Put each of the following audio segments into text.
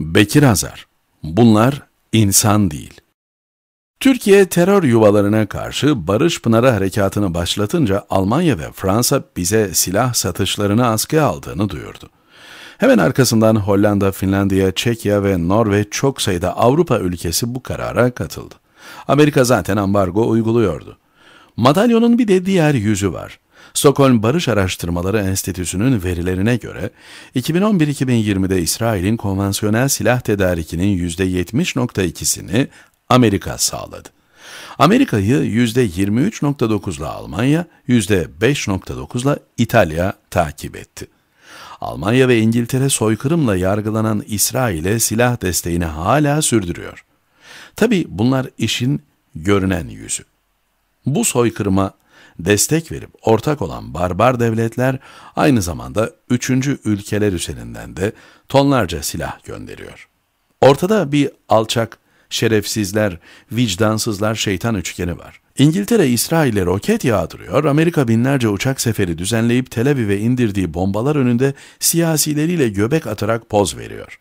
Bekir Azar, bunlar insan değil. Türkiye terör yuvalarına karşı Barış Pınarı Harekatı'nı başlatınca Almanya ve Fransa bize silah satışlarını askıya aldığını duyurdu. Hemen arkasından Hollanda, Finlandiya, Çekya ve Norveç çok sayıda Avrupa ülkesi bu karara katıldı. Amerika zaten ambargo uyguluyordu. Madalyonun bir de diğer yüzü var. Stockholm Barış Araştırmaları Enstitüsü'nün verilerine göre 2011-2020'de İsrail'in konvansiyonel silah tedarikinin %70.2'sini Amerika sağladı. Amerika'yı %23.9'la Almanya, %5.9'la İtalya takip etti. Almanya ve İngiltere soykırımla yargılanan İsrail'e silah desteğini hala sürdürüyor. Tabi bunlar işin görünen yüzü. Bu soykırıma destek verip ortak olan barbar devletler aynı zamanda üçüncü ülkeler üzerinden de tonlarca silah gönderiyor. Ortada bir alçak, şerefsizler, vicdansızlar şeytan üçgeni var. İngiltere İsrail'e roket yağdırıyor, Amerika binlerce uçak seferi düzenleyip Tel Aviv'e indirdiği bombalar önünde siyasileriyle göbek atarak poz veriyor.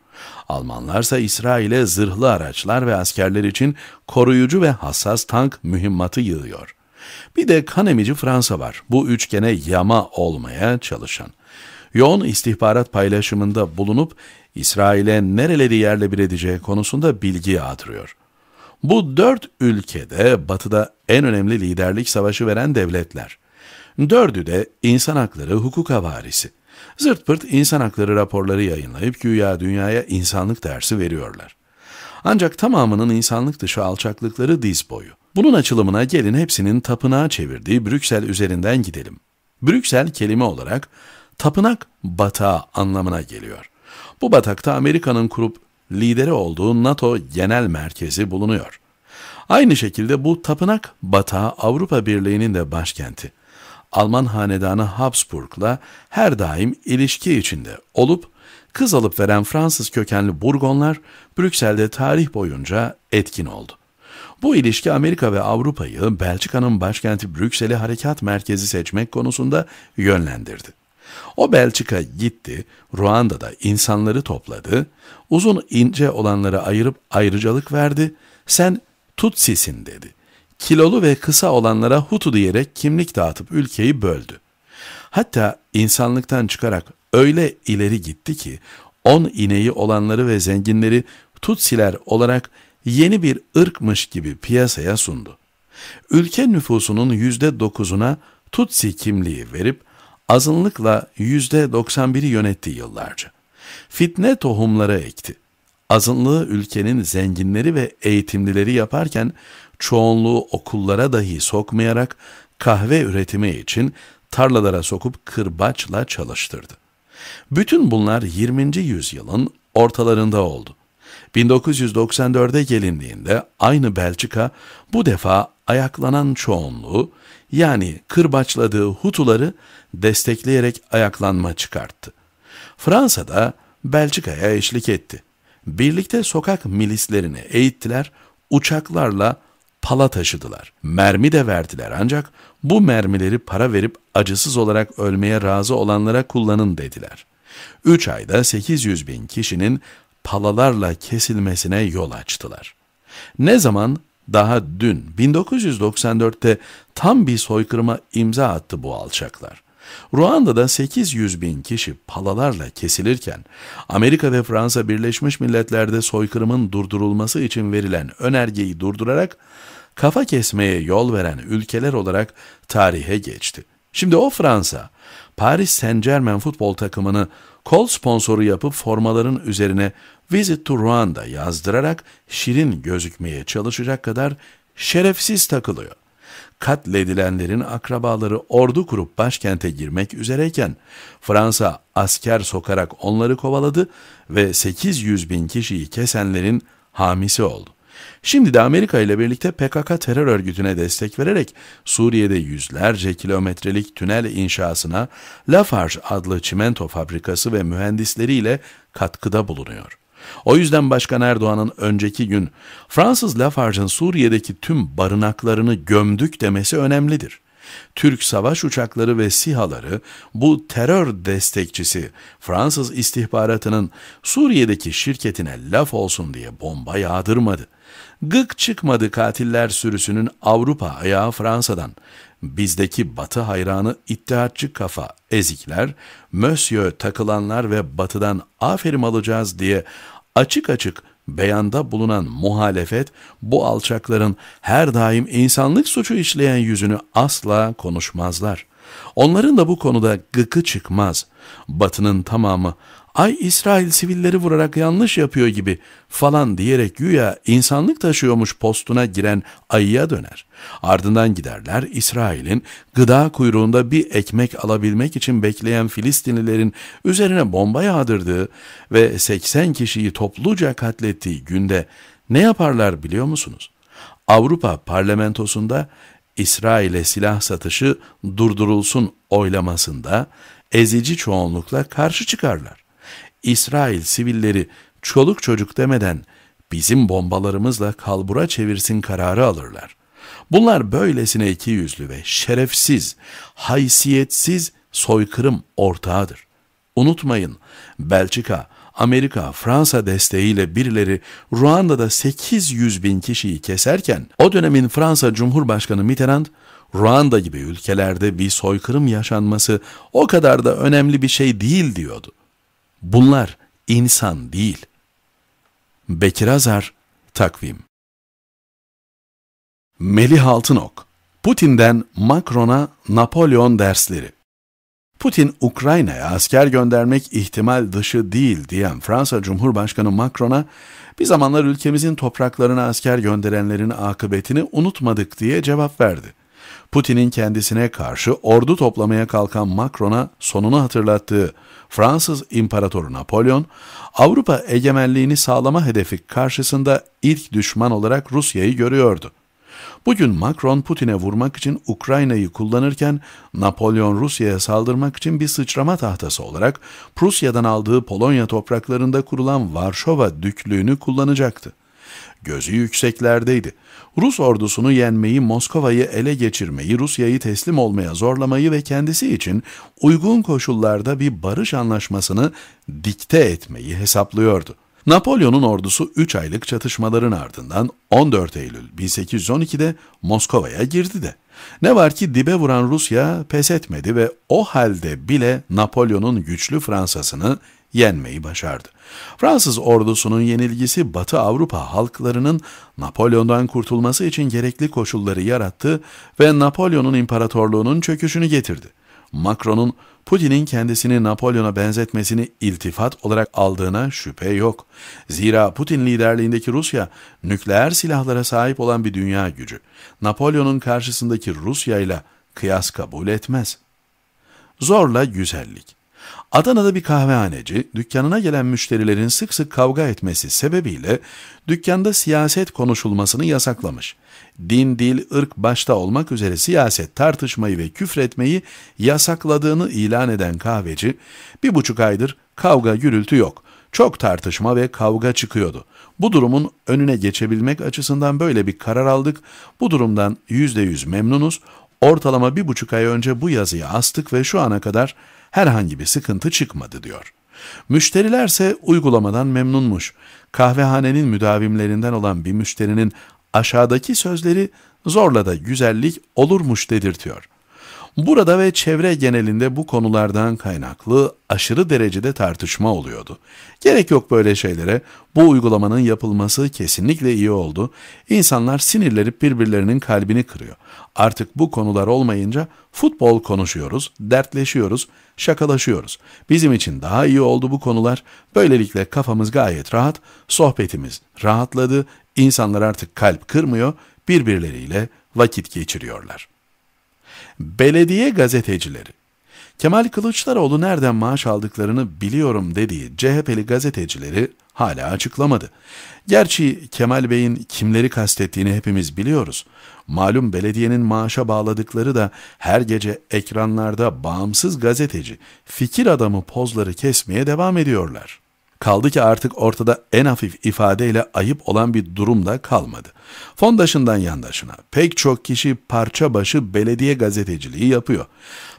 Almanlarsa İsrail'e zırhlı araçlar ve askerler için koruyucu ve hassas tank mühimmatı yığıyor. Bir de kan emici Fransa var. Bu üçgene yama olmaya çalışan. Yoğun istihbarat paylaşımında bulunup İsrail'e nereleri yerle bir edeceği konusunda bilgi yağdırıyor. Bu dört ülkede batıda en önemli liderlik savaşı veren devletler. Dördü de insan hakları hukuk havarisi. Zırt pırt insan hakları raporları yayınlayıp güya dünyaya insanlık dersi veriyorlar. Ancak tamamının insanlık dışı alçaklıkları diz boyu. Bunun açılımına gelin hepsinin tapınağa çevirdiği Brüksel üzerinden gidelim. Brüksel kelime olarak tapınak batağı anlamına geliyor. Bu batakta Amerika'nın kurup lideri olduğu NATO genel merkezi bulunuyor. Aynı şekilde bu tapınak batağı Avrupa Birliği'nin de başkenti. Alman hanedanı Habsburg'la her daim ilişki içinde olup kız alıp veren Fransız kökenli Burgonlar Brüksel'de tarih boyunca etkin oldu. Bu ilişki Amerika ve Avrupa'yı Belçika'nın başkenti Brüksel'i harekat merkezi seçmek konusunda yönlendirdi. O Belçika gitti, Ruanda'da insanları topladı, uzun ince olanları ayırıp ayrıcalık verdi, sen Tutsisin dedi. Kilolu ve kısa olanlara Hutu diyerek kimlik dağıtıp ülkeyi böldü. Hatta insanlıktan çıkarak öyle ileri gitti ki, on ineği olanları ve zenginleri Tutsiler olarak yeni bir ırkmış gibi piyasaya sundu. Ülke nüfusunun yüzde dokuzuna Tutsi kimliği verip azınlıkla yüzde doksan biri yönetti yıllarca. Fitne tohumları ekti. Azınlığı ülkenin zenginleri ve eğitimlileri yaparken çoğunluğu okullara dahi sokmayarak kahve üretimi için tarlalara sokup kırbaçla çalıştırdı. Bütün bunlar 20. yüzyılın ortalarında oldu. 1994'e gelindiğinde aynı Belçika bu defa ayaklanan çoğunluğu yani kırbaçladığı Hutuları destekleyerek ayaklanma çıkarttı. Fransa da Belçika'ya eşlik etti. Birlikte sokak milislerini eğittiler, uçaklarla pala taşıdılar. Mermi de verdiler ancak bu mermileri para verip acısız olarak ölmeye razı olanlara kullanın dediler. Üç ayda 800 bin kişinin palalarla kesilmesine yol açtılar. Ne zaman? Daha dün 1994'te tam bir soykırıma imza attı bu alçaklar. Ruanda'da 800 bin kişi palalarla kesilirken, Amerika ve Fransa Birleşmiş Milletler'de soykırımın durdurulması için verilen önergeyi durdurarak, kafa kesmeye yol veren ülkeler olarak tarihe geçti. Şimdi o Fransa, Paris Saint Germain futbol takımını kol sponsoru yapıp formaların üzerine Visit to Rwanda yazdırarak şirin gözükmeye çalışacak kadar şerefsiz takılıyor. Katledilenlerin akrabaları ordu kurup başkente girmek üzereyken Fransa asker sokarak onları kovaladı ve 800 bin kişiyi kesenlerin hamisi oldu. Şimdi de Amerika ile birlikte PKK terör örgütüne destek vererek Suriye'de yüzlerce kilometrelik tünel inşasına Lafarge adlı çimento fabrikası ve mühendisleriyle katkıda bulunuyor. O yüzden Başkan Erdoğan'ın önceki gün Fransız Lafarge'ın Suriye'deki tüm barınaklarını gömdük demesi önemlidir. Türk savaş uçakları ve sihaları bu terör destekçisi Fransız istihbaratının Suriye'deki şirketine laf olsun diye bomba yağdırmadı. Gık çıkmadı katiller sürüsünün Avrupa ayağı Fransa'dan. Bizdeki batı hayranı iddiatçı kafa ezikler, mösyö takılanlar ve batıdan aferin alacağız diye açık açık Beyanda bulunan muhalefet bu alçakların her daim insanlık suçu işleyen yüzünü asla konuşmazlar. Onların da bu konuda gıkı çıkmaz. Batının tamamı ay İsrail sivilleri vurarak yanlış yapıyor gibi falan diyerek güya insanlık taşıyormuş postuna giren ayıya döner. Ardından giderler İsrail'in gıda kuyruğunda bir ekmek alabilmek için bekleyen Filistinlilerin üzerine bomba yağdırdığı ve 80 kişiyi topluca katlettiği günde ne yaparlar biliyor musunuz? Avrupa parlamentosunda İsrail'e silah satışı durdurulsun oylamasında ezici çoğunlukla karşı çıkarlar. İsrail sivilleri çoluk çocuk demeden bizim bombalarımızla kalbura çevirsin kararı alırlar. Bunlar böylesine iki yüzlü ve şerefsiz, haysiyetsiz soykırım ortağıdır. Unutmayın Belçika, Amerika, Fransa desteğiyle birileri Ruanda'da 800 bin kişiyi keserken o dönemin Fransa Cumhurbaşkanı Mitterrand Ruanda gibi ülkelerde bir soykırım yaşanması o kadar da önemli bir şey değil diyordu. Bunlar insan değil. Bekir Azar, Takvim Melih Altınok Putin'den Macron'a Napolyon dersleri Putin, Ukrayna'ya asker göndermek ihtimal dışı değil diyen Fransa Cumhurbaşkanı Macron'a bir zamanlar ülkemizin topraklarına asker gönderenlerin akıbetini unutmadık diye cevap verdi. Putin'in kendisine karşı ordu toplamaya kalkan Macron'a sonunu hatırlattığı Fransız İmparatoru Napolyon, Avrupa egemenliğini sağlama hedefi karşısında ilk düşman olarak Rusya'yı görüyordu. Bugün Macron Putin'e vurmak için Ukrayna'yı kullanırken Napolyon Rusya'ya saldırmak için bir sıçrama tahtası olarak Prusya'dan aldığı Polonya topraklarında kurulan Varşova düklüğünü kullanacaktı. Gözü yükseklerdeydi Rus ordusunu yenmeyi, Moskova'yı ele geçirmeyi, Rusya'yı teslim olmaya zorlamayı ve kendisi için uygun koşullarda bir barış anlaşmasını dikte etmeyi hesaplıyordu. Napolyon'un ordusu 3 aylık çatışmaların ardından 14 Eylül 1812'de Moskova'ya girdi de. Ne var ki dibe vuran Rusya pes etmedi ve o halde bile Napolyon'un güçlü Fransa'sını yenmeyi başardı. Fransız ordusunun yenilgisi Batı Avrupa halklarının Napolyon'dan kurtulması için gerekli koşulları yarattı ve Napolyon'un imparatorluğunun çöküşünü getirdi. Macron'un Putin'in kendisini Napolyon'a benzetmesini iltifat olarak aldığına şüphe yok. Zira Putin liderliğindeki Rusya nükleer silahlara sahip olan bir dünya gücü. Napolyon'un karşısındaki Rusya ile kıyas kabul etmez. Zorla güzellik. Adana'da bir kahvehaneci dükkanına gelen müşterilerin sık sık kavga etmesi sebebiyle dükkanda siyaset konuşulmasını yasaklamış. Din, dil, ırk başta olmak üzere siyaset tartışmayı ve küfretmeyi yasakladığını ilan eden kahveci bir buçuk aydır kavga gürültü yok. Çok tartışma ve kavga çıkıyordu. Bu durumun önüne geçebilmek açısından böyle bir karar aldık. Bu durumdan %100 memnunuz. Ortalama bir buçuk ay önce bu yazıyı astık ve şu ana kadar herhangi bir sıkıntı çıkmadı diyor. Müşterilerse uygulamadan memnunmuş. Kahvehanenin müdavimlerinden olan bir müşterinin aşağıdaki sözleri zorla da güzellik olurmuş dedirtiyor. Burada ve çevre genelinde bu konulardan kaynaklı aşırı derecede tartışma oluyordu. Gerek yok böyle şeylere. Bu uygulamanın yapılması kesinlikle iyi oldu. İnsanlar sinirlenip birbirlerinin kalbini kırıyor. Artık bu konular olmayınca futbol konuşuyoruz, dertleşiyoruz, şakalaşıyoruz. Bizim için daha iyi oldu bu konular. Böylelikle kafamız gayet rahat, sohbetimiz rahatladı. İnsanlar artık kalp kırmıyor, birbirleriyle vakit geçiriyorlar.'' Belediye gazetecileri. Kemal Kılıçdaroğlu nereden maaş aldıklarını biliyorum dediği CHP'li gazetecileri hala açıklamadı. Gerçi Kemal Bey'in kimleri kastettiğini hepimiz biliyoruz. Malum belediyenin maaşa bağladıkları da her gece ekranlarda bağımsız gazeteci, fikir adamı pozları kesmeye devam ediyorlar. Kaldı ki artık ortada en hafif ifadeyle ayıp olan bir durum da kalmadı. Fondaşından yandaşına pek çok kişi parça başı belediye gazeteciliği yapıyor.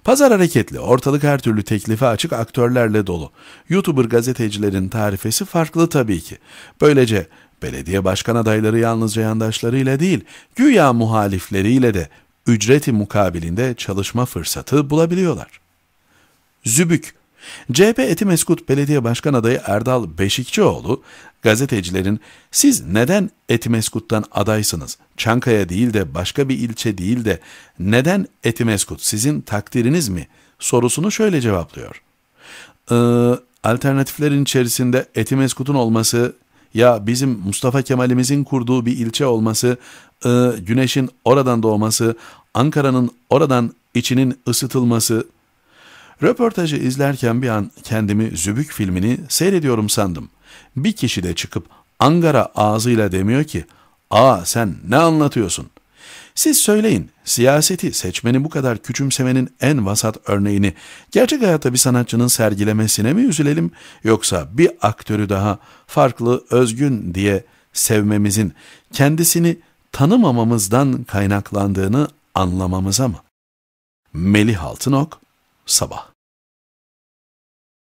Pazar hareketli, ortalık her türlü teklife açık aktörlerle dolu. YouTuber gazetecilerin tarifesi farklı tabii ki. Böylece belediye başkan adayları yalnızca yandaşlarıyla değil, güya muhalifleriyle de ücreti mukabilinde çalışma fırsatı bulabiliyorlar. Zübük CHP Etimeskut Belediye Başkan Adayı Erdal Beşikçioğlu, gazetecilerin siz neden Etimeskut'tan adaysınız, Çankaya değil de başka bir ilçe değil de neden Etimeskut sizin takdiriniz mi sorusunu şöyle cevaplıyor. Ee, alternatiflerin içerisinde Etimeskut'un olması ya bizim Mustafa Kemal'imizin kurduğu bir ilçe olması, e, güneşin oradan doğması, Ankara'nın oradan içinin ısıtılması Röportajı izlerken bir an kendimi Zübük filmini seyrediyorum sandım. Bir kişi de çıkıp Angara ağzıyla demiyor ki, ''Aa sen ne anlatıyorsun?'' Siz söyleyin, siyaseti, seçmeni bu kadar küçümsemenin en vasat örneğini gerçek hayatta bir sanatçının sergilemesine mi üzülelim, yoksa bir aktörü daha farklı, özgün diye sevmemizin kendisini tanımamamızdan kaynaklandığını anlamamıza mı? Melih Altınok, Sabah